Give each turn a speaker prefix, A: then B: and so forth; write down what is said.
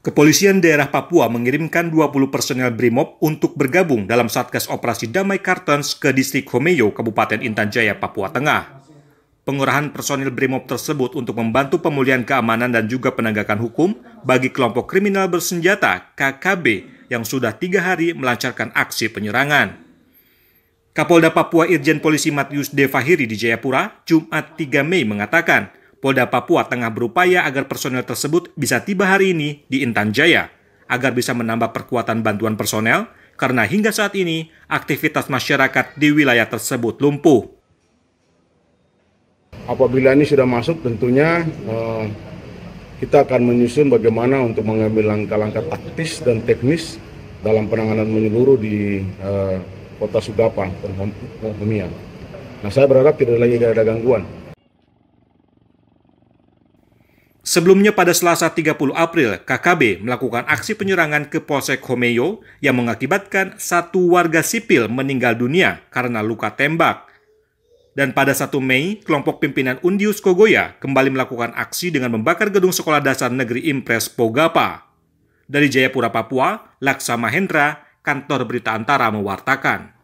A: Kepolisian daerah Papua mengirimkan 20 personel BRIMOB untuk bergabung dalam Satgas Operasi Damai Kartens ke distrik Homeyo, Kabupaten Intan Jaya, Papua Tengah. Pengurahan personil BRIMOB tersebut untuk membantu pemulihan keamanan dan juga penegakan hukum bagi kelompok kriminal bersenjata KKB yang sudah tiga hari melancarkan aksi penyerangan. Kapolda Papua Irjen Polisi Matius Devahiri di Jayapura, Jumat 3 Mei mengatakan, Polda Papua tengah berupaya agar personel tersebut bisa tiba hari ini di Intan Jaya, agar bisa menambah perkuatan bantuan personel, karena hingga saat ini aktivitas masyarakat di wilayah tersebut lumpuh.
B: Apabila ini sudah masuk, tentunya eh, kita akan menyusun bagaimana untuk mengambil langkah-langkah taktis dan teknis dalam penanganan menyeluruh di eh, kota Sugapa, Pemian. Nah, saya berharap tidak lagi ada
A: gangguan. Sebelumnya pada Selasa 30 April, KKB melakukan aksi penyerangan ke Polsek Homeo yang mengakibatkan satu warga sipil meninggal dunia karena luka tembak. Dan pada 1 Mei, kelompok pimpinan Undius Kogoya kembali melakukan aksi dengan membakar gedung Sekolah Dasar Negeri Impres Pogapa. Dari Jayapura, Papua, Laksamahendra, Hendra, kantor berita Antara mewartakan.